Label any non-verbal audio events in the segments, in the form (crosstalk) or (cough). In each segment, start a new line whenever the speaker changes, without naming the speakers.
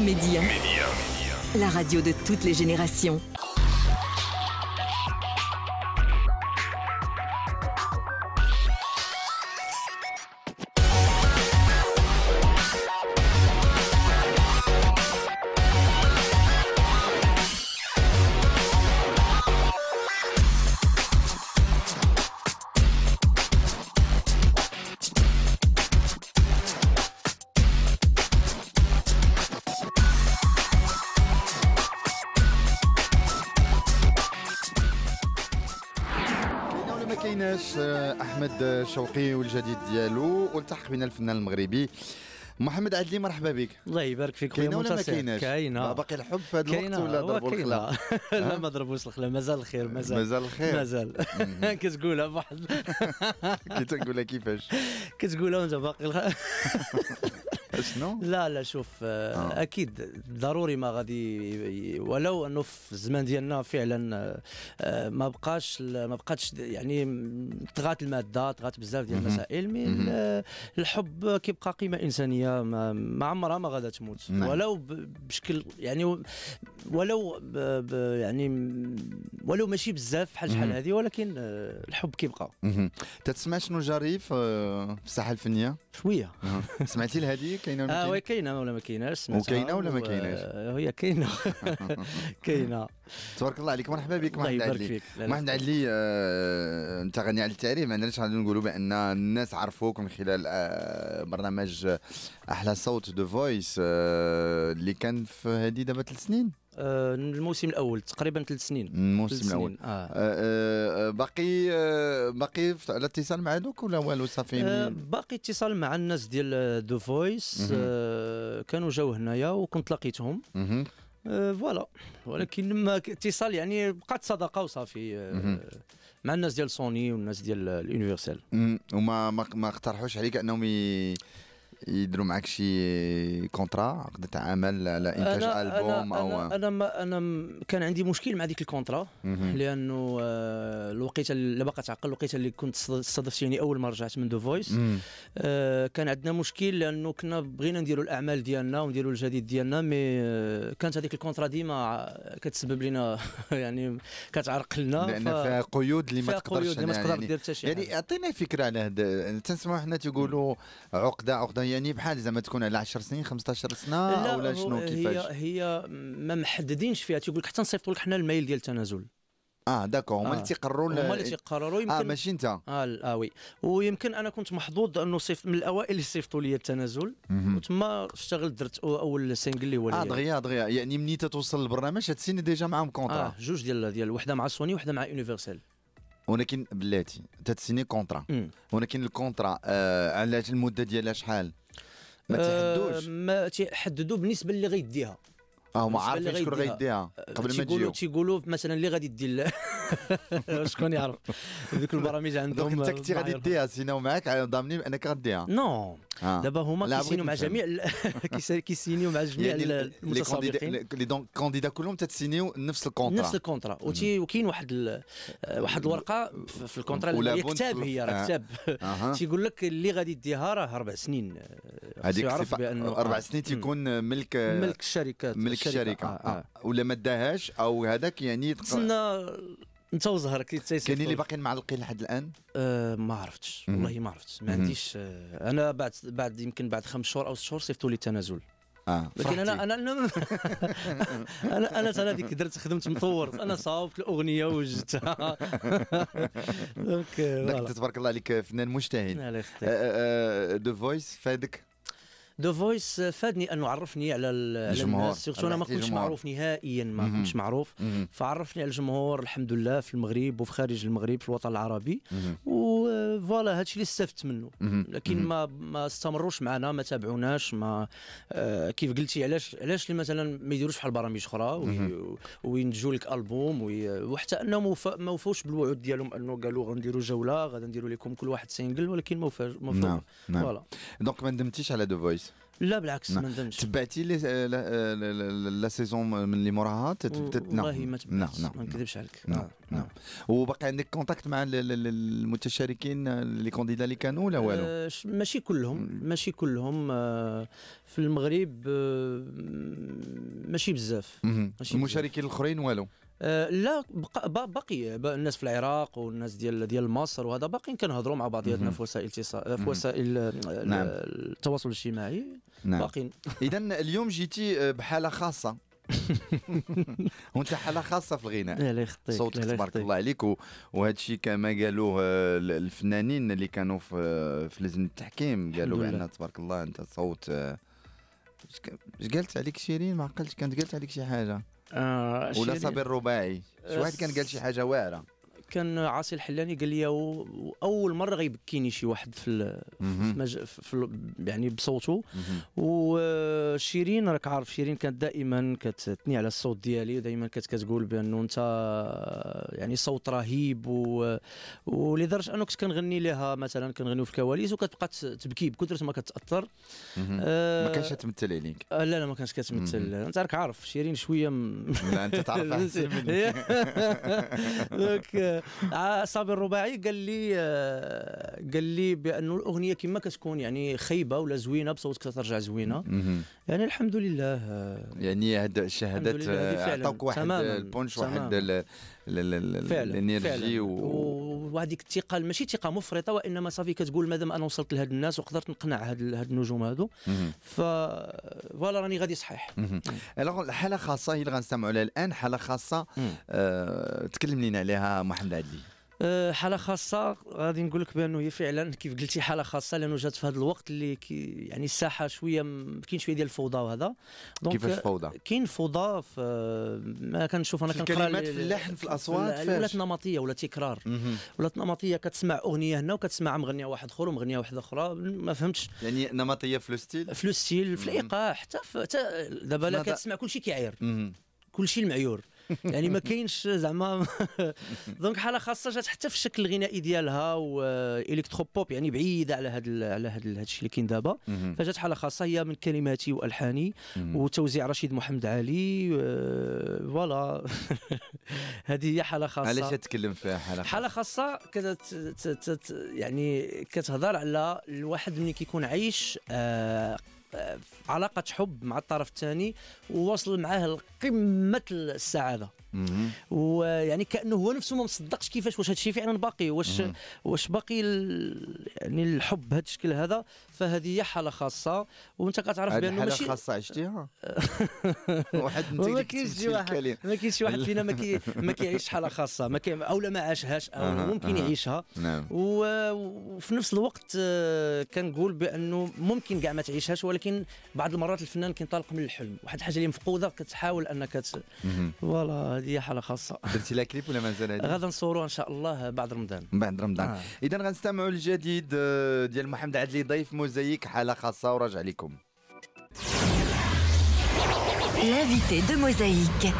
Média. La radio de toutes les générations. الشوقي والجديد ديالو والتحق بنا الفنان المغربي محمد عدلي مرحبا بك الله يبارك فيك خويا منتصر كاينه كاينه باقي الحب في هذا الوقت ولا ضربوا الخلا (laughs) لا ما
ضربوش الخلا مازال الخير مازال مازال الخير مازال (laughs) كتقولها بواحد (laughs)
كي تنقولها كيفاش
كتقولها وانت باقي شنو؟ لا لا شوف آه،, آه. اكيد ضروري ما غادي ولو انه في الزمان ديالنا فعلا آه، ما بقاش ما بقاتش يعني طغات الماده طغات بزاف ديال المسائل مي آه، الحب كيبقى قيمه انسانيه ما, عمرها ما غادا تموت نعم. ولو بشكل يعني ولو
يعني ولو ماشي بزاف بحال شحال هذه ولكن الحب كيبقى تتسمع شنو جريف في الساحه الفنيه شويه سمعتي لهذيك كاينه ولا اه وي
كاينه ولا ما كايناش وكاينه ولا ما كايناش آه، هي كاينه (laughs) كاينه
تبارك الله عليك مرحبا بك محمد علي محمد علي انت غني على التعريف ما عندناش غادي نقولوا بان الناس عرفوك من خلال آه، برنامج احلى صوت دو فويس آه، اللي كان في هذه دابا ثلاث سنين آه،
الموسم الاول تقريبا ثلاث سنين
الموسم الاول آه. آه. آه باقي آه،
باقي على اتصال مع دوك ولا
والو صافي آه
باقي اتصال مع الناس ديال دو فويس آه كانوا جاو هنايا وكنت لقيتهم
آه
فوالا ولكن ما اتصال يعني بقات صداقه وصافي آه
مع الناس ديال سوني والناس ديال اليونيفرسال وما ما اقترحوش عليك انهم يديروا معك شي كونترا عقد تاع عمل على انتاج أنا البوم أنا او انا
انا, ما أنا كان عندي مشكل مع ديك الكونترا لانه آه، الوقيته اللي باقا تعقل الوقيته اللي كنت استضفت يعني اول ما رجعت من دو فويس آه، كان عندنا مشكل لانه كنا بغينا نديروا الاعمال ديالنا ونديروا الجديد ديالنا مي آه، كانت هذيك الكونترا ديما كتسبب لنا (laughs) يعني كتعرق لنا لان ف... فيها قيود اللي ما تقدرش يعني, يعني, يعني
اعطينا فكره على هذا تنسمعوا حنا تيقولوا عقده عقده يعني بحال زعما تكون على 10 سنين 15 سنه ولا شنو كيفاش هي
هي ما محددينش فيها تيقول لك حتى نصيفطوا لك حنا الميل ديال التنازل اه داكور هما اللي آه. تيقرروا هما اللي تيقرروا آه، يمكن اه ماشي انت آه،, اه وي ويمكن انا كنت محظوظ انه صيفط من الاوائل اللي صيفطوا لي التنازل وتما اشتغلت درت اول سينجل اللي هو اه دغيا دغيا يعني مني تتوصل للبرنامج هاد السيني ديجا معاهم كونترا اه جوج ديال ديال وحده مع سوني وحده مع يونيفرسال
ولكن بلاتي تتسيني كونترا ولكن الكونترا آه على المده ديالها شحال ما
آه، تحدوش ما تحددوا بالنسبه اللي غيديها
اه هما عارفين شكون غيديها آه، قبل ما تجيو
تيقولوا مثلا اللي غادي دير (laughs) شكون يعرف (laughs) ذوك البرامج (laughs) عندهم انت كنتي غادي
ديها سينا ومعاك ضامنين انك غاديها نو دابا هما كيسينيو مع جميع كيسينيو مع جميع المتسابقين لي كانديدا كلهم
تتسينيو نفس الكونترا نفس الكونترا وكاين واحد واحد الورقه في الكونترا اللي هي كتاب هي راه كتاب تيقول لك اللي غادي ديها راه اربع سنين هذيك بانه اربع سنين
تيكون ملك ملك الشركه ملك الشركه, ولا ما داهاش او هذاك يعني تقرأ... انت وزهرك اللي كاين اللي باقيين معلقين لحد الان
أه ما عرفتش والله ما عرفتش ما عنديش أه انا بعد بعد يمكن بعد خمس شهور او ست شهور صيفطوا لي التنازل آه. لكن انا انا انا انا, أنا انا ديك درت خدمت مطور انا صاوبت الاغنيه وجدتها (laughs) (laughs) دونك
تبارك الله عليك فنان مجتهد دو فويس آه، آه، آه، فادك
ذا فويس فادني انه عرفني على الناس سيرتو انا ما كنتش معروف نهائيا ما كنتش معروف فعرفني على الجمهور الحمد لله في المغرب وفي خارج المغرب في الوطن العربي وفوالا هادشي اللي استفدت منه لكن ما ما استمروش معنا ما تابعوناش ما آه، كيف قلتي علاش علاش اللي مثلا ما يديروش بحال برامج اخرى وينتجوا لك البوم وحتى انهم ما وفوش بالوعود ديالهم انه قالوا غنديروا جوله غادي نديروا لكم كل واحد سينجل ولكن ما وفاش ما نعم نعم
دونك ما ندمتيش على دو فويس لا بالعكس نعم. ما ندمش تبعتي آه، لا سيزون آه، من اللي موراها نعم. والله ما تبعتش نعم، ما
نكذبش عليك نعم آه،
نعم وباقي عندك كونتاكت مع المتشاركين لي كونديدا اللي كانوا ولا والو
ماشي كلهم ماشي كلهم في المغرب ماشي بزاف المشاركين الاخرين والو آه، لا باقي الناس في العراق والناس ديال ديال مصر وهذا باقيين كنهضروا مع بعضياتنا في وسائل آه، في وسائل آه، نعم. التواصل الاجتماعي
نعم. باقيين (laughs) اذا اليوم جيتي بحاله خاصه (laughs) وانت حاله خاصه في الغناء صوتك تبارك الله عليك وهذا الشيء كما قالوه الفنانين اللي كانوا في في لجنه التحكيم قالوا بان تبارك الله انت صوت اش قالت عليك شيرين ما عقلتش كانت قالت عليك شي حاجه آه
ولا صابر رباعي
شي واحد كان قال شي حاجه واعره
كان عاصي الحلاني قال لي اول مره غيبكيني شي واحد في, في, في يعني بصوته وشيرين راك عارف شيرين كانت دائما كتثني على الصوت ديالي ودائما كانت كتقول بانه انت يعني صوت رهيب و... ولدرجه انه كنت كنغني لها مثلا كنغنيو في الكواليس وكتبقى تبكي بكثره ما كتاثر
آه، ما كانش كتمثل عليك
آه، لا لا ما كانش كتمثل انت راك عارف شيرين شويه م... لا انت تعرف (laughs) احسن مني (laughs) آه، صابر الرباعي قال لي آه، قال لي بانه الاغنيه كما كتكون يعني خايبه ولا زوينه بصوتك ترجع
زوينه يعني الحمد لله آه، يعني هاد الشهادات عطاوك واحد البونش واحد الانرجي و...
وهذيك الثقه ماشي ثقه مفرطه وانما صافي كتقول مادام انا وصلت لهاد الناس وقدرت نقنع هاد, هاد النجوم هادو
ف فوالا راني غادي صحيح الوغ حاله خاصه هي اللي غنستمعوا لها الان حاله خاصه آه تكلم لنا عليها محمد عدلي أه، حاله خاصه
غادي نقول لك بانه هي فعلا كيف قلتي حاله خاصه لانه جات في هذا الوقت اللي كي يعني الساحه شويه كاين شويه ديال الفوضى وهذا دونك كيفاش فوضى كاين فوضى في ما كنشوف انا كنقرا الكلمات في اللحن في الاصوات ولات نمطيه ولا تكرار ولات نمطيه كتسمع اغنيه هنا وكتسمع مغنيه واحد اخر ومغنيه واحده اخرى ما فهمتش
يعني نمطيه في لو ستيل في لو ستيل في الايقاع حتى حتى دابا كتسمع كتسمع كلشي كيعير
كلشي المعيور (laughs) يعني ما كاينش زعما (laughs) دونك حاله خاصه جات حتى في الشكل الغنائي ديالها والكترو بوب يعني بعيده على هذا على هذا الشيء اللي كاين دابا فجات حاله خاصه هي من كلماتي والحاني وتوزيع رشيد محمد علي فوالا (laughs) هذه هي حاله خاصه علاش تتكلم فيها حاله خاصه حاله خاصه يعني كتهضر على الواحد ملي كيكون عايش آه آه، علاقه حب مع الطرف الثاني ووصل معاه لقمه السعاده ويعني كانه هو نفسه ما مصدقش كيفاش واش هادشي فعلا باقي واش واش باقي يعني الحب بهذا الشكل هذا فهذه هي حاله خاصه وانت كتعرف بانه ماشي حاله خاصه عشتيها (laughs)
واحد ما كاينش واحد ما
كاينش واحد فينا ما كي... ما كيعيش (laughs) حاله خاصه ما كي... او لا ما عاشهاش او ممكن يعيشها نعم. وفي نفس الوقت آه، كنقول بانه ممكن كاع ما تعيشهاش ولكن ولكن بعض المرات الفنان كينطلق من الحلم واحد الحاجه اللي مفقوده كتحاول انك فوالا
هذه حاله خاصه درتي لا كليب ولا مازال هذه غادي نصوروا ان شاء الله بعد رمضان بعد رمضان آه. اذا غنستمعوا الجديد آه، ديال محمد عدلي ضيف موزايك حاله خاصه وراجع لكم
L'invité de Mosaïque.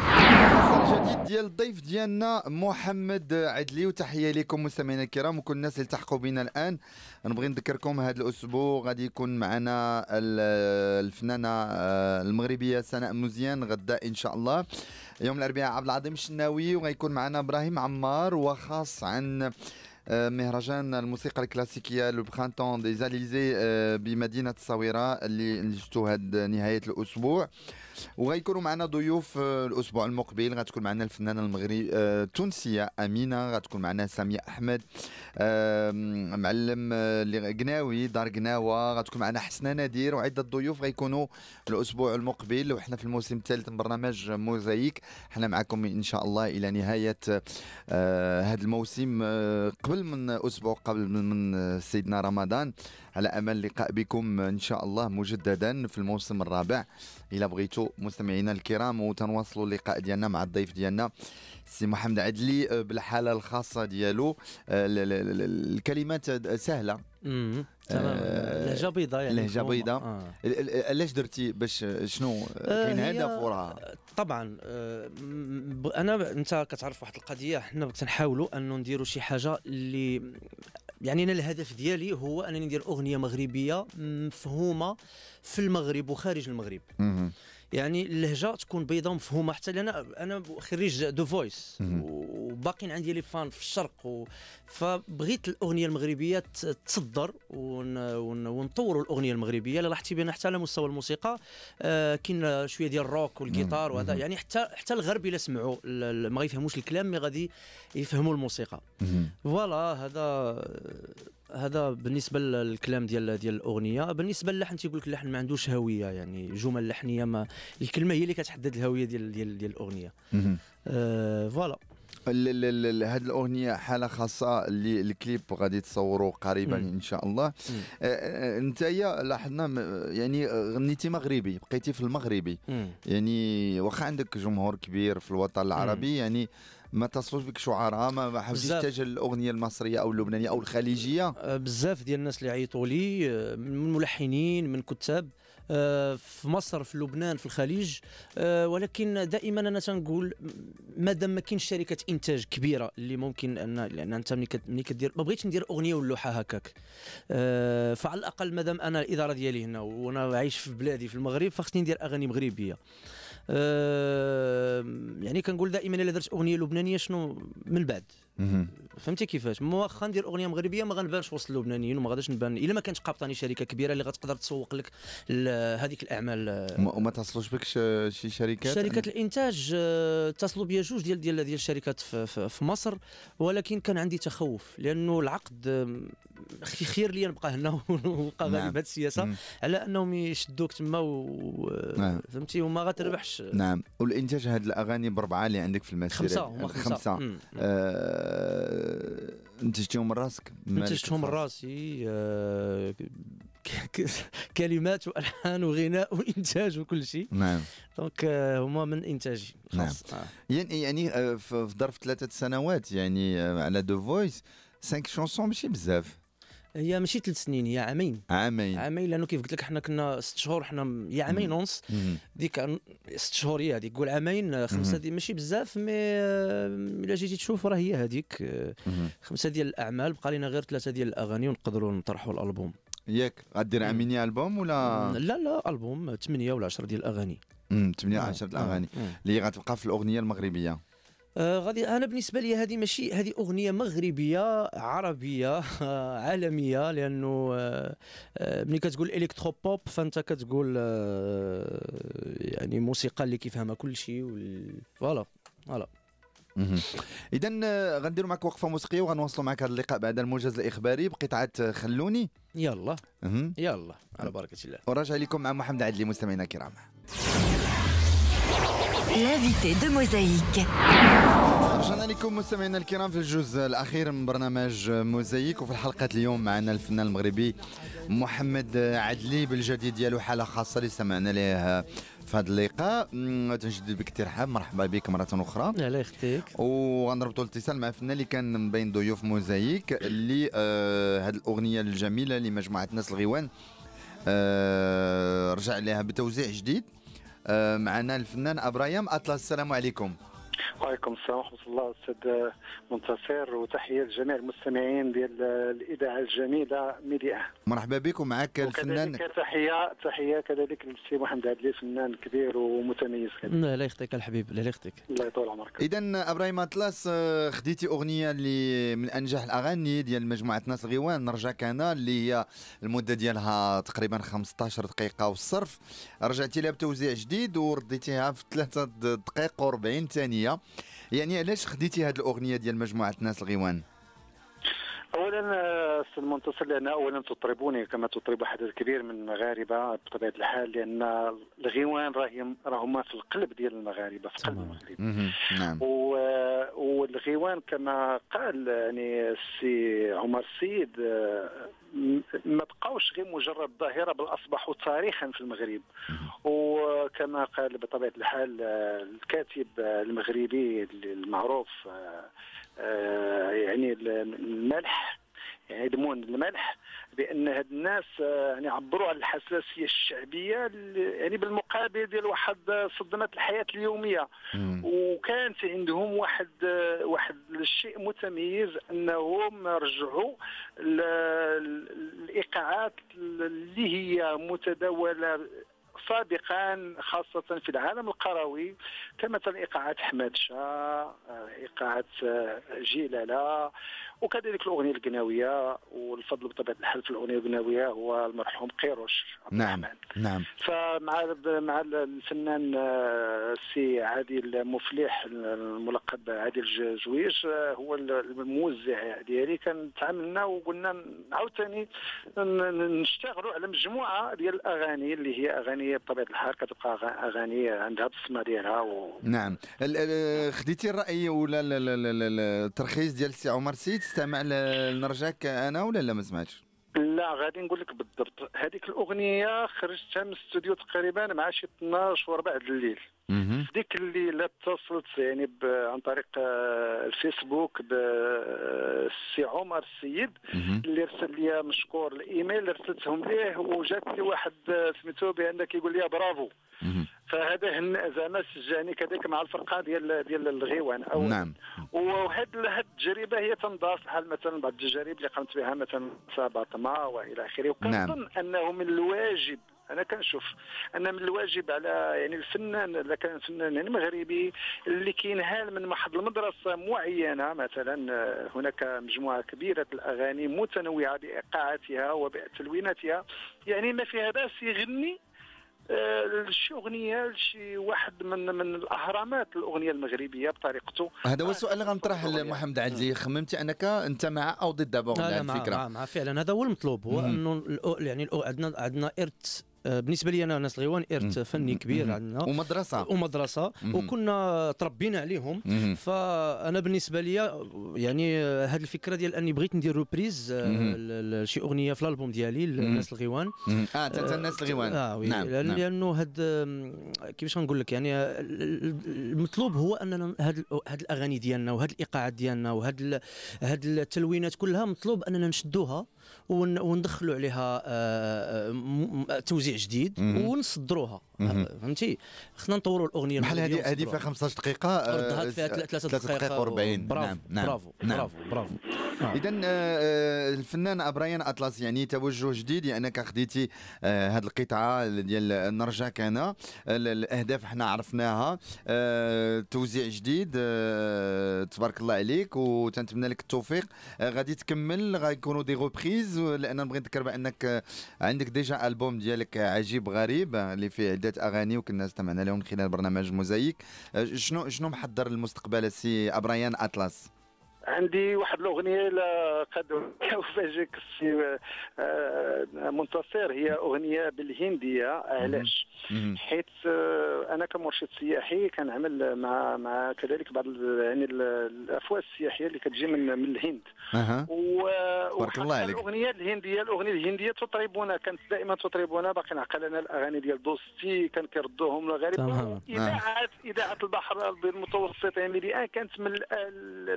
جديد ديال الضيف ديالنا محمد عدلي وتحيه لكم مستمعينا الكرام وكل الناس اللي التحقوا بنا الان نبغي نذكركم هذا الاسبوع غادي يكون معنا الفنانه آه، المغربيه سناء مزيان غدا ان شاء الله يوم الاربعاء عبد العظيم الشناوي وغيكون معنا ابراهيم عمار وخاص عن آه، مهرجان الموسيقى الكلاسيكيه لو برانتون دي زاليزي بمدينه الصويره اللي نجتو هاد نهايه الاسبوع وغيكونوا معنا ضيوف آه، الاسبوع المقبل غتكون معنا الفنانه المغرب آه، التونسيه امينه غتكون معنا ساميه احمد معلم قناوي آه، دار قناوه غتكون معنا حسنه نادير وعده ضيوف غيكونوا الاسبوع المقبل وحنا في الموسم الثالث من برنامج موزايك حنا معكم ان شاء الله الى نهايه هذا الموسم قبل من اسبوع قبل من سيدنا رمضان على امل لقاء بكم ان شاء الله مجددا في الموسم الرابع الى بغيتوا مستمعينا الكرام وتنواصلوا اللقاء ديالنا مع الضيف ديالنا سي محمد عدلي آه، بالحاله الخاصه ديالو آه، الكلمات سهله آه، لهجه بيضاء يعني لهجه بيضاء علاش درتي باش شنو كاين هدف وراها
طبعا انا انت كتعرف واحد القضيه حنا تنحاولوا انه نديروا شي حاجه اللي يعني انا الهدف ديالي هو انني ندير اغنيه مغربيه مفهومه في المغرب وخارج المغرب يعني اللهجه تكون بيضاء ومفهومه حتى انا انا خريج دو فويس وباقيين عندي لي فان في الشرق و... فبغيت الاغنيه المغربيه تصدر ون... ون... ونطور الاغنيه المغربيه لاحظتي بان حتى على مستوى الموسيقى آه كاين شويه ديال الروك والجيتار وهذا يعني حتى حتى الغرب الا سمعوا ما يفهموش الكلام مي غادي يفهموا الموسيقى فوالا هذا هذا بالنسبه للكلام ديال ديال الاغنيه بالنسبه للحن تيقول لك اللحن ما عندوش هويه يعني جمل لحنيه ما الكلمه هي اللي كتحدد الهويه ديال ديال, ديال الاغنيه
آه، فوالا هاد الاغنيه حاله خاصه اللي الكليب غادي تصوروا قريبا مم. ان شاء الله آه، آه، انت يا لاحظنا يعني غنيتي مغربي بقيتي في المغربي مم. يعني واخا عندك جمهور كبير في الوطن العربي مم. يعني ما اتصلوش بك شعراء ما, ما حاولتيش الاغنيه المصريه او اللبنانيه او الخليجيه أه، بزاف ديال الناس اللي عيطوا لي أه، من ملحنين من كتاب
أه، في مصر في لبنان في الخليج ولكن دائما انا تنقول مادام ما كاينش شركه انتاج كبيره اللي ممكن ان لان انت ملي كدير ما بغيتش ندير اغنيه واللوحه هكاك فعلى الاقل مادام انا الاداره ديالي هنا وانا عايش في بلادي في المغرب فخصني ندير اغاني مغربيه يعني كنقول دائما الا درت اغنيه لبنانيه شنو من بعد فهمتي كيفاش واخا ندير اغنيه مغربيه ما غنبانش وسط اللبنانيين وما غاداش نبان الا ما كانت قابطاني شركه كبيره اللي غتقدر تسوق لك هذيك الاعمال وما
تصلوش بك شي
شركات شركات
الانتاج
آه، اتصلوا بيا جوج ديال ديال ديال الشركات في, في, في مصر ولكن كان عندي تخوف لانه العقد آه، خير لي نبقى هنا (laughs) ونبقى غالي نعم. بهذه السياسه مم. على انهم يشدوك تما و... نعم. آه، فهمتي وما غتربحش نعم
والانتاج هذه الاغاني بربعه اللي عندك في المسيره خمسه هما خمسه, خمسة. مم. آه آه، انتجتهم من راسك انتجتهم من
راسي آه، كلمات والحان وغناء وانتاج وكل شيء نعم دونك آه، هما من انتاجي
نعم آه. يعني يعني في ظرف ثلاثه سنوات يعني على دو فويس 5 شونسون ماشي بزاف هي ماشي ثلاث سنين هي عامين عامين عامين لانه كيف قلت لك حنا كنا ست شهور
حنا هي عامين ونص ديك ست شهور هي هذيك قول عامين خمسه دي ماشي بزاف مي الا جيتي تشوف راه هي هذيك خمسه ديال الاعمال بقى لنا غير
ثلاثه ديال الاغاني ونقدروا نطرحوا الالبوم ياك غدير عاميني البوم ولا لا لا البوم ثمانيه ولا عشره ديال الاغاني 8 ديال الاغاني اللي غتبقى في الاغنيه المغربيه
آه، غادي انا بالنسبه لي هذه ماشي هذه اغنيه مغربيه عربيه (laughs) عالميه لانه آه، آه، ملي كتقول الكترو بوب فانت كتقول
يعني موسيقى اللي كيفهمها كل شيء فوالا فوالا اذا غنديروا معك وقفه موسيقيه وغنواصلوا معك هذا اللقاء بعد الموجز الاخباري بقطعه خلوني يلا يلا على بركه الله وراجع لكم مع محمد عدلي مستمعينا الكرام L'invité de Mosaïque. رجعنا لكم مستمعينا الكرام في الجزء الاخير من برنامج موزايك وفي الحلقه اليوم معنا الفنان المغربي محمد عدلي بالجديد ديالو حاله خاصه اللي سمعنا ليه في هذا اللقاء تنجدد بك ترحاب مرحبا بك مره اخرى الله يخطيك وغنربطوا الاتصال مع الفنان اللي كان من بين ضيوف موزايك اللي آه هذه الاغنيه الجميله لمجموعه ناس الغيوان آه رجع لها بتوزيع جديد آه، معنا الفنان ابراهيم اطلس السلام عليكم
وعليكم السلام ورحمه الله استاذ منتصر وتحيه لجميع المستمعين ديال الاذاعه الجميله ميديا
مرحبا بكم معك الفنان
تحيه تحيه كذلك للسي محمد عدلي فنان كبير ومتميز كذلك
الله يخطيك الحبيب الله يخطيك
الله يطول عمرك
اذا ابراهيم اطلس آه، خديتي اغنيه اللي من انجح الاغاني ديال مجموعه ناس غيوان نرجعك انا اللي هي المده ديالها تقريبا 15 دقيقه والصرف رجعتي لها بتوزيع جديد ورديتيها في 3 دقائق و40 ثانيه الاغنيه يعني علاش خديتي هذه الاغنيه ديال مجموعه ناس الغيوان
اولا الرأس المنتصر لأن أولا تطربوني كما تطرب عدد كبير من المغاربة بطبيعة الحال لأن الغيوان راهم راهما في القلب ديال المغاربة في قلب
المغرب نعم.
والغيوان كما قال يعني السي عمر السيد ما بقاوش غير مجرد ظاهرة بل أصبحوا تاريخا في المغرب وكما قال بطبيعة الحال الكاتب المغربي المعروف آه، آه، يعني الملح يهدمون الملح بان هاد الناس آه، يعني عبروا على الحساسيه الشعبيه يعني بالمقابل ديال واحد آه، صدمه الحياه اليوميه وكانت عندهم واحد آه، واحد الشيء متميز انهم رجعوا الايقاعات اللي هي متداوله سابقا خاصة في العالم القروي كمثلا إيقاعات حماد شاه إيقاعات جيلالة وكذلك الاغنيه القناويه والفضل بطبيعه الحال في الاغنيه القناويه هو المرحوم قيروش عبد نعم نعم فمع مع الفنان آه، السي عادل مفلح الملقب عادل جويش آه، هو الموزع ديالي كان تعاملنا وقلنا عاوتاني نشتغلوا على مجموعه ديال الاغاني اللي هي اغاني بطبيعه الحال كتبقى اغاني عندها بصمه ديالها و...
نعم خديتي الراي ولا الترخيص ديال السي عمر سيد تستمع لنرجاك انا ولا لا ما سمعتش
لا غادي نقول لك بالضبط هذيك الاغنيه خرجتها من الاستوديو تقريبا مع شي 12 وربع الليل في ديك الليله اتصلت يعني عن طريق آه، الفيسبوك بالسي عمر السيد اللي رسل لي مشكور الايميل رسلتهم ليه وجات لي واحد آه، سميتو بان كيقول لي برافو فهذا زعما سجاني كذلك مع الفرقه ديال ديال الغيوان او نعم وهاد هاد التجربه هي تنضاف بحال مثلا بعض التجارب اللي قامت بها مثلا ساباطما والى اخره وكنظن نعم. انه من الواجب انا كنشوف ان من الواجب على يعني الفنان اذا كان فنان يعني مغربي اللي كينهال من واحد المدرسه معينه مثلا آه، هناك مجموعه كبيره الاغاني متنوعه بايقاعاتها وبتلويناتها يعني ما فيها باس يغني آه، شي اغنيه لشي واحد من من الاهرامات الاغنيه المغربيه بطريقته
هذا هو آه، السؤال اللي غنطرح لمحمد عدلي نعم. خممتي انك انت مع او ضد دابا الفكره مع, مع
فعلا هذا هو المطلوب هو انه يعني عندنا عندنا ارث بالنسبه لي انا ناس الغيوان ارث فني كبير عندنا ومدرسه ومدرسه وكنا تربينا عليهم فانا بالنسبه لي يعني هذه الفكره ديال اني بغيت ندير روبريز آه، شي اغنيه في الالبوم ديالي آه، الناس الغيوان اه تاع الناس الغيوان اه وي نعم،, نعم لانه هاد كيفاش نقول لك يعني المطلوب هو اننا هاد هاد الاغاني ديالنا وهاد الايقاعات ديالنا وهاد هاد التلوينات كلها مطلوب اننا نشدوها وندخلوا عليها آه، آه، توزيع جديد ونصدروها آه، فهمتي خصنا نطوروا الاغنيه بحال هذه هذه فيها 15 دقيقه ردها فيها 3 دقائق و40 برافو نعم. برافو برافو
برافو نعم. اذا الفنان ابراين اطلس يعني توجه جديد لانك يعني خديتي هذه القطعه ديال نرجعك انا الاهداف حنا عرفناها توزيع جديد تبارك الله عليك وتنتمنى لك التوفيق غادي تكمل غيكونوا دي غوبريز لان نبغي نذكر بانك عندك ديجا البوم ديالك عجيب غريب اللي فيه عده اغاني وكنا استمعنا لهم من خلال برنامج موزايك أه، شنو شنو محضر المستقبل السي ابرايان اطلس
عندي واحد الاغنيه قد افاجئك السي آه، آه، منتصر هي اغنيه بالهنديه علاش حيت آه، انا كمرشد سياحي كنعمل مع مع كذلك بعض يعني الافواج السياحيه اللي كتجي من من الهند بارك الله عليك الاغنيه الهنديه الاغنيه الهنديه تطربنا كانت دائما تطربنا باقي نعقل انا الاغاني ديال دوستي كان كيردوهم الغريب اذاعه اذاعه البحر المتوسط يعني كانت من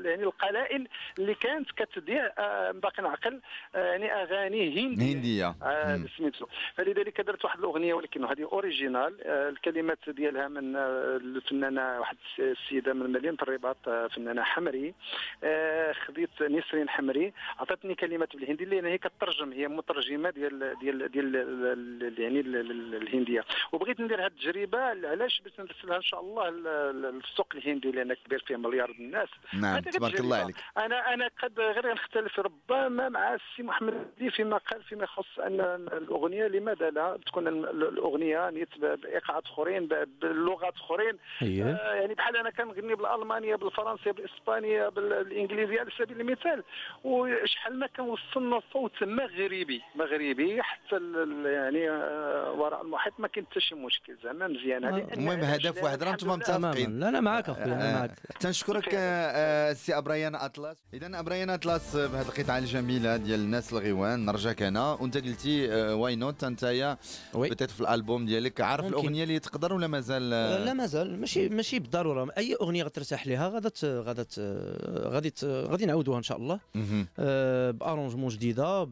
يعني القلائل الجزائر اللي كانت كتذيع آه، باقي نعقل آه، يعني اغاني هنديه هنديه آه، سميتو فلذلك درت واحد الاغنيه ولكن هذه اوريجينال الكلمات ديالها من الفنانه واحد السيده من مدينه الرباط فنانه حمري خديت نسرين حمري عطاتني كلمات بالهندي لان هي كترجم هي مترجمه ديال ديال ديال يعني الهنديه وبغيت ندير هذه التجربه علاش باش نرسلها ان شاء الله للسوق الهندي لان كبير فيه مليار الناس نعم تبارك الله ذلك انا انا قد غير نختلف ربما مع السي محمد دي فيما قال فيما يخص ان الاغنيه لماذا لا تكون الاغنيه نيت بايقاعات اخرين بلغات اخرين أيوة. آه يعني بحال انا كنغني بالالمانيه بالفرنسيه بالاسبانيه بالانجليزيه على سبيل المثال وشحال ما كنوصلنا صوت مغربي مغربي حتى يعني آه وراء المحيط ما كاين حتى شي مشكل زعما مزيان المهم هدف واحد راه انتم متفقين لا انا معاك اخويا انا آه. معاك
تنشكرك السي آه، آه، ابراهيم ابريان اطلس اذا برايان اطلس بهذه القطعه الجميله ديال الناس الغيوان نرجعك انا وانت قلتي واي آه، نوت انت بتات في الالبوم ديالك عارف ممكن. الاغنيه اللي تقدر ولا مازال لا
مازال ماشي ماشي بالضروره اي اغنيه غترتاح لها غادت غادت غادي غادي نعاودوها ان شاء الله آه، بارونجمون جديده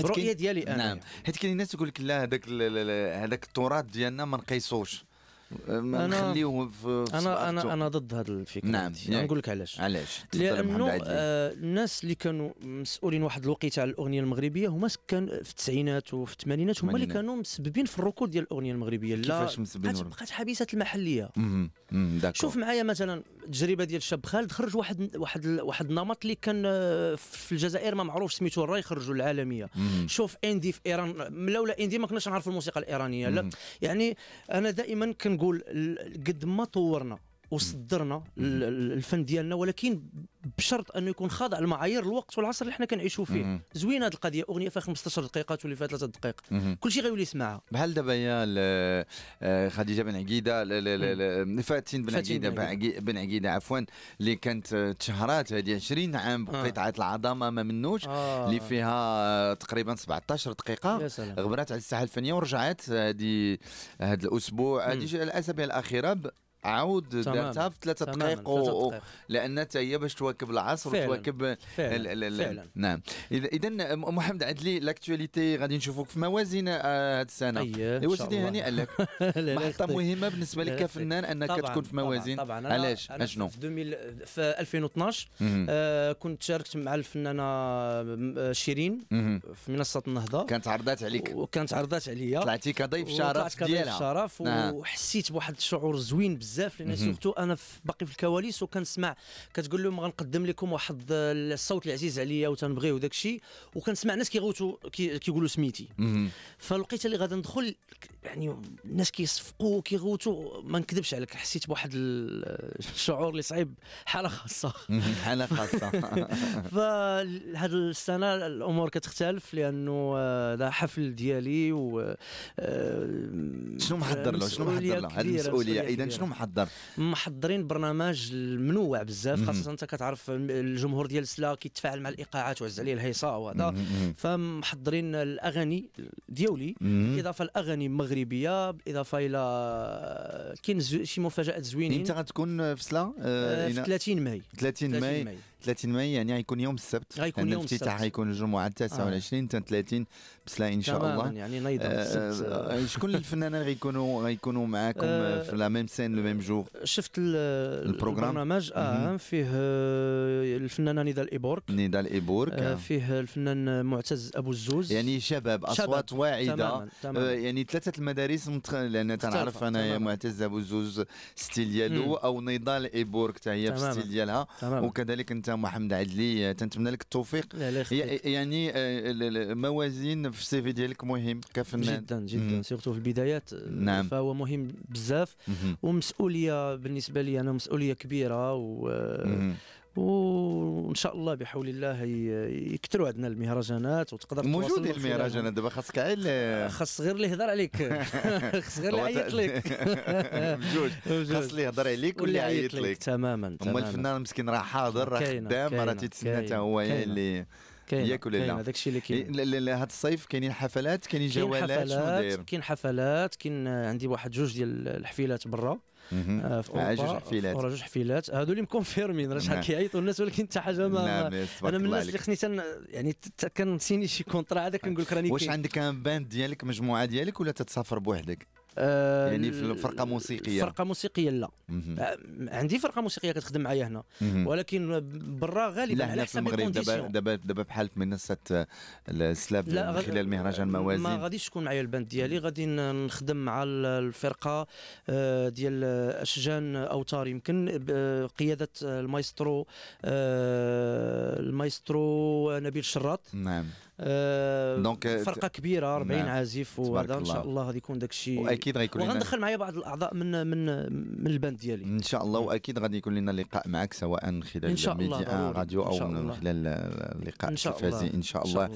برؤيه ديالي انا
نعم حيت كاين الناس تقول لك لا هذاك هذاك التراث ديالنا ما نقيسوش ما أنا نخليوه في انا انا انا ضد هذا الفكره نعم يعني نقول لك علاش علاش لانه آه
الناس اللي كانوا مسؤولين واحد الوقيته على الاغنيه المغربيه هما كان في التسعينات وفي الثمانينات هما اللي كانوا مسببين في الركود ديال الاغنيه المغربيه لا كيفاش مسببين بقات حبيسات المحليه شوف معايا مثلا التجربه ديال الشاب خالد خرج واحد واحد واحد النمط اللي كان آه، في الجزائر ما معروفش سميتو الراي خرجوا العالميه مم. شوف اندي في ايران لولا اندي ما كناش نعرف الموسيقى الايرانيه لا يعني انا دائما كنقول قد ما طورنا وصدرنا الفن ديالنا ولكن بشرط انه يكون خاضع لمعايير الوقت والعصر اللي حنا كنعيشوا فيه زوينه هذه القضيه اغنيه فيها 15 دقيقه تولي فيها 3 دقائق
كلشي غيولي يسمعها بحال دابا هي آه، خديجه بن عقيده فاتن بن عقيده بن عقيده عفوا اللي كانت تشهرات هذه 20 عام بقطعه آه. العظمه ما منوش آه. اللي فيها تقريبا 17 دقيقه غبرات على الساحه الفنيه ورجعت هذه هذا الاسبوع هذه الاسابيع الاخيره عاود درتها في ثلاثة دقائق و... لان هي باش تواكب العصر وتواكب فعلا. ال... ال... فعلا. نعم اذا محمد عدلي لاكتواليتي غادي نشوفوك في موازين هذه آه، السنه طيب، ايوا أيوة سيدي هنيئا لك (laughs) محطه مهمه طيب. بالنسبه لك كفنان طيب. انك طبعاً. تكون في موازين طبعا, طبعاً. علاش اشنو في,
دميل... في 2012 آه كنت شاركت مع الفنانه آه، آه، شيرين في منصه النهضه كانت عرضات عليك وكانت عرضات عليا طلعتي كضيف شرف ديالها كضيف شرف نعم. وحسيت بواحد الشعور زوين بزاف بزاف لان سورتو انا باقي في الكواليس وكنسمع كتقول لهم غنقدم لكم واحد الصوت العزيز عليا وتنبغيه وداك الشيء وكنسمع ناس كيغوتوا كيقولوا سميتي فالوقيته اللي غادي ندخل يعني الناس كيصفقوا كيغوتوا ما نكذبش عليك حسيت بواحد الشعور اللي صعيب
حاله خاصه حاله خاصه (laughs)
فهاد السنه الامور كتختلف لانه هذا آه، حفل ديالي و آه، شنو محضر له شنو محضر له هذه المسؤوليه اذا شنو محضر محضر محضرين برنامج منوع بزاف خاصه انت كتعرف الجمهور ديال سلا كيتفاعل مع الايقاعات وعز عليه الهيصه وهذا فمحضرين الاغاني ديولي بالاضافه لاغاني مغربيه بالاضافه الى كاين شي مفاجات زوينين انت غتكون في سلا آه، آه، في 30 ماي 30 ماي
30 ماي يعني غيكون يوم السبت غيكون يوم السبت الافتتاح غيكون الجمعه 29 حتى 30 بسلا ان شاء الله تماما يعني نيضا آه،, آه شكون الفنانين اللي غيكونوا غيكونوا معاكم آه في لا ميم سين لو ميم جور شفت البرنامج اه, آه،
فيه آه، الفنانه نيدا الايبورك
نيدا الايبورك آه
فيه الفنان معتز ابو الزوز يعني شباب اصوات شباب. واعده تماماً. تماماً. آه
يعني ثلاثه المدارس متخ... لان تنعرف انايا معتز ابو الزوز ستيل ديالو او نضال ايبورك حتى هي في ستيل ديالها وكذلك انت محمد عدلي تنتمنى لك التوفيق يعني آه، الموازين في السي في ديالك مهم كفنان جدا جدا
سيرتو في البدايات آه، نعم فهو مهم بزاف ومسؤوليه بالنسبه لي انا مسؤوليه كبيره و
آه،
وان شاء الله بحول الله يكثروا عندنا المهرجانات
وتقدر موجودين المهرجانات دابا خاصك عيل
خاص غير اللي يهضر عليك
(laughs) خاص
غير اللي يعيط لك (laughs) (laughs) بجوج خاص اللي يهضر عليك واللي يعيط لك تماما تماما الفنان
المسكين راه حاضر راه خدام راه تيتسنى حتى هو اللي كاين ياك ولا لا هذاك الشيء اللي كاين هذا الصيف كاينين حفلات كاينين جوالات كاين
حفلات كاين عندي واحد جوج ديال الحفيلات برا
آه، في اوروبا حفيلات راه
جوج حفيلات هادو اللي مكونفيرمين راه شحال كيعيطوا الناس ولكن حتى حاجه ما نعم، انا من الناس اللي خصني يعني كنسيني شي كونترا هذا كنقول لك راني واش عندك
ان باند ديالك مجموعه ديالك ولا تتسافر بوحدك آه يعني في الفرقه آه، موسيقيه فرقه
موسيقيه لا مم. آه، عندي فرقه موسيقيه كتخدم معايا هنا مم. ولكن برا غالبا لا هنا في المغرب دابا
دابا دابا بحال منصه آه، السلاف من خلال مهرجان موازين ما
غاديش تكون معايا الباند ديالي غادي نخدم مع الفرقه ديال اشجان اوتار يمكن بقياده المايسترو المايسترو نبيل شراط
نعم دونك فرقه كبيره 40 نعم. عازف وهذا ان شاء
الله غادي يكون داك الشيء اكيد غيكون لنا وغندخل
معايا بعض الاعضاء من من من البند ديالي ان شاء الله واكيد غادي يكون لنا لقاء معك سواء خلال إن شاء الله راديو او من خلال اللقاء التلفازي إن, ان شاء الله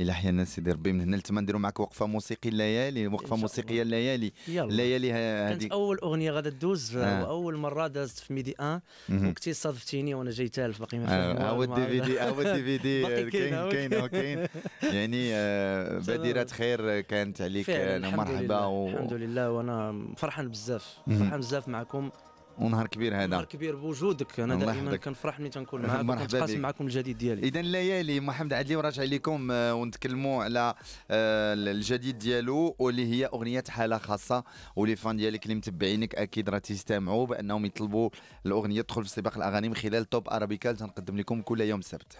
الى حيانا سيدي ربي من هنا لتما نديروا معك وقفه موسيقي الليالي وقفه موسيقيه الليالي الليالي هذه كانت
اول اغنيه غادا تدوز آه. واول مره دازت في ميدي ان وكنتي صادفتيني وانا جاي تالف باقي ما آه، فهمت هو الدي في دي هو الدي في دي (laughs) كاين كاين كاين
يعني آه، (laughs) بادرات خير كانت عليك آه، مرحبا الحمد لله لله وانا فرحان بزاف فرحان بزاف معكم ونهار كبير هذا نهار كبير بوجودك انا دائما كنفرح ملي تنكون معاك كنتقاسم معكم الجديد ديالي اذا ليالي محمد عدلي وراجع لكم آه، ونتكلموا على آه، الجديد ديالو واللي هي اغنيه حاله خاصه واللي فان ديالك اللي متبعينك اكيد راه تيستمعوا بانهم يطلبوا الاغنيه تدخل في سباق الاغاني من خلال توب ارابيكال تنقدم لكم كل يوم سبت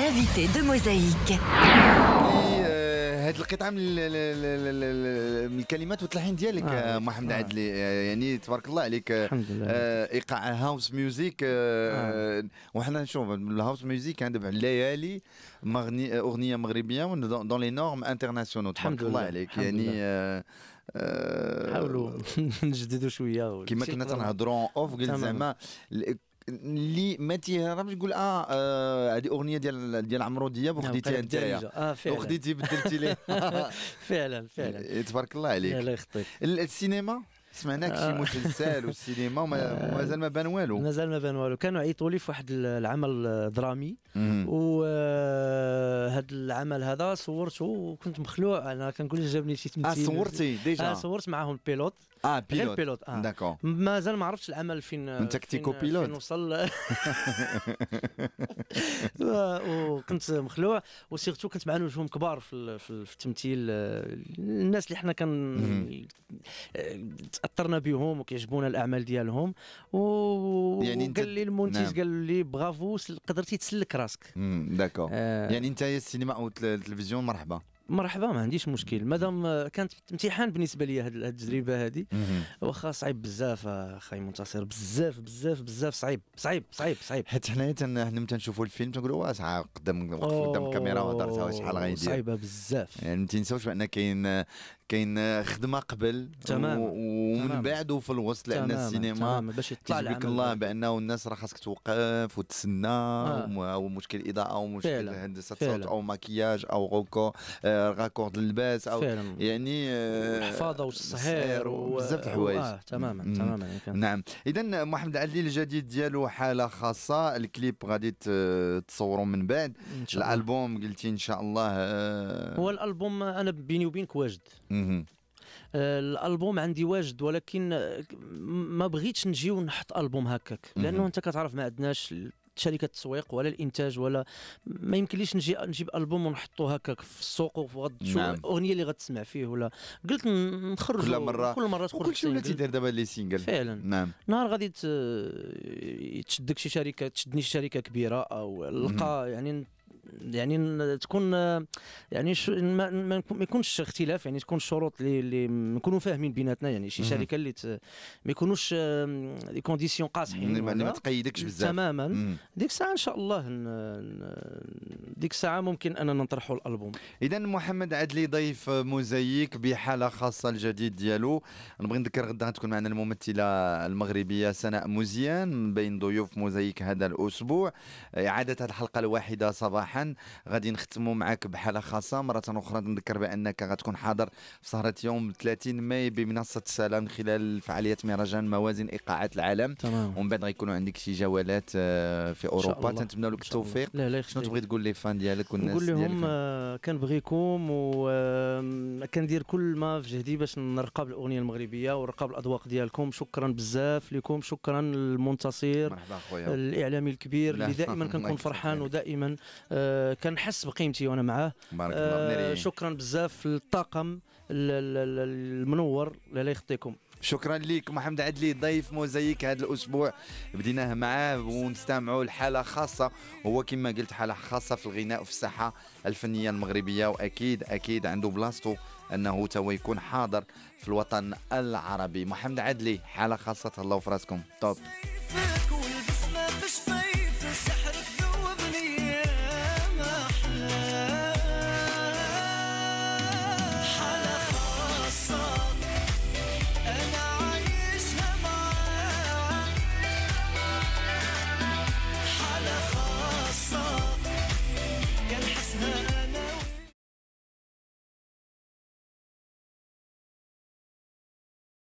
L'invité de Mosaïque. هاد القطعه من, الكلمات والتلحين ديالك آه, آه، محمد آه. عدلي آه، يعني تبارك الله عليك آه، الحمد لله آه ايقاع هاوس ميوزيك آه آه. وحنا نشوف الهاوس ميوزيك عندنا الليالي مغني اغنيه مغربيه دون لي نورم انترناسيونال تبارك الله عليك يعني نحاولوا حاولوا (laughs) نجددوا شويه كما كنا تنهضروا اوف قلت زعما اللي ما تيهربش تقول آه،, اه هذه اغنيه ديال ديال عمرو دياب وخديتيها انت وخديتي بدلتي ليه (laughs) فعلا فعلا (laughs) تبارك الله عليك الله يخطيك السينما سمعناك آه. شي مسلسل والسينما ومازال (laughs) آه.
ما بان والو مازال ما بان والو كانوا عيطوا لي في واحد العمل درامي وهذا العمل هذا صورته وكنت مخلوع انا كنقول جابني شي تمثيل اه صورتي ديجا اه صورت معاهم البيلوت اه بيلوت غير بيلوت اه داكور مازال ما عرفتش العمل فين انت كنتي بيلوت فين وصل (laughs) (laughs) وكنت مخلوع وسيرتو كنت مع نجوم كبار في, في التمثيل آه، الناس اللي حنا كان تاثرنا بهم وكيعجبونا الاعمال ديالهم و يعني انت... لي المنتج نعم. قال لي برافو قدرتي تسلك راسك داكور آه... يعني انت السينما او التلفزيون مرحبا مرحبا ما عنديش مشكل مادام كانت امتحان بالنسبه لي هذه التجربه هذه واخا صعيب بزاف آه، اخي منتصر
بزاف بزاف بزاف صعيب صعيب صعيب صعيب حيت حنايا حنا ملي تنشوفوا الفيلم تنقولوا واه صعاب قدام قدام الكاميرا وهضرتها شحال غيدير صعيبه بزاف يعني ما تنساوش بان كاين كاين خدمه قبل تمام ومن بعد وفي الوسط لان تمام. السينما باش الله بانه الناس راه خاصك توقف وتسنى آه. ومشكل اضاءه ومشكل هندسه صوت او مكياج او غوكو آه، راكور اللباس او فعلا. يعني آه الحفاظه والصهير وبزاف آه، الحوايج آه. تماما تماما نعم اذا محمد علي الجديد ديالو حاله خاصه الكليب غادي تصوروا من بعد الالبوم قلتي ان شاء الله آه هو
الالبوم انا
بيني وبينك واجد
آه، الالبوم عندي واجد ولكن آه، ما بغيتش نجي ونحط البوم هكاك لانه انت كتعرف ما عندناش شركه التسويق ولا الانتاج ولا ما يمكنليش نجي نجيب البوم ونحطه هكاك في السوق وغتشوف نعم. الاغنيه اللي غتسمع فيه ولا قلت نخرج كل مره كل مره تخرج كل شيء ولا تيدير
دابا لي سينجل فعلا نعم
نهار غادي تشدك شي شركه تشدني شي شركه كبيره او نلقى يعني يعني تكون يعني ما يكونش اختلاف يعني تكون الشروط اللي اللي نكونوا فاهمين بيناتنا يعني شي شركه اللي ما يكونوش لي كونديسيون
قاصحين يعني ما تقيدكش بزاف تماما
ديك الساعه ان شاء الله ديك الساعه ممكن اننا نطرحوا الالبوم
اذا محمد عدلي ضيف موزايك بحاله خاصه الجديد ديالو نبغي نذكر غدا تكون معنا الممثله المغربيه سناء مزيان من بين ضيوف موزايك هذا الاسبوع اعاده الحلقه الواحده صباحا غادي نختموا معك بحاله خاصه مره اخرى نذكر بانك غتكون حاضر في سهره يوم 30 ماي بمنصه سلام خلال فعاليه مهرجان موازين ايقاعات العالم تمام ومن بعد غيكونوا عندك شي جولات آه، في اوروبا تنتمنى لك التوفيق لا لا شنو تبغي تقول لي فان ديالك والناس نقول لهم
آه، كنبغيكم وكندير آه، كل ما في جهدي باش نرقب الاغنيه المغربيه ونرقب الاذواق ديالكم شكرا بزاف لكم شكرا المنتصر الاعلامي الكبير اللي دائما (laughs) كنكون فرحان ودائما آه، كنحس بقيمتي وانا معاه بارك الله آه، شكرا بزاف للطاقم
المنور الله يخطيكم شكرا لك محمد عدلي ضيف موزايك هذا الاسبوع بديناه معاه ونستمعوا لحاله خاصه هو كما قلت حاله خاصه في الغناء وفي الساحه الفنيه المغربيه واكيد اكيد عنده بلاصته انه توا يكون حاضر في الوطن العربي محمد عدلي حاله خاصه الله في راسكم
توب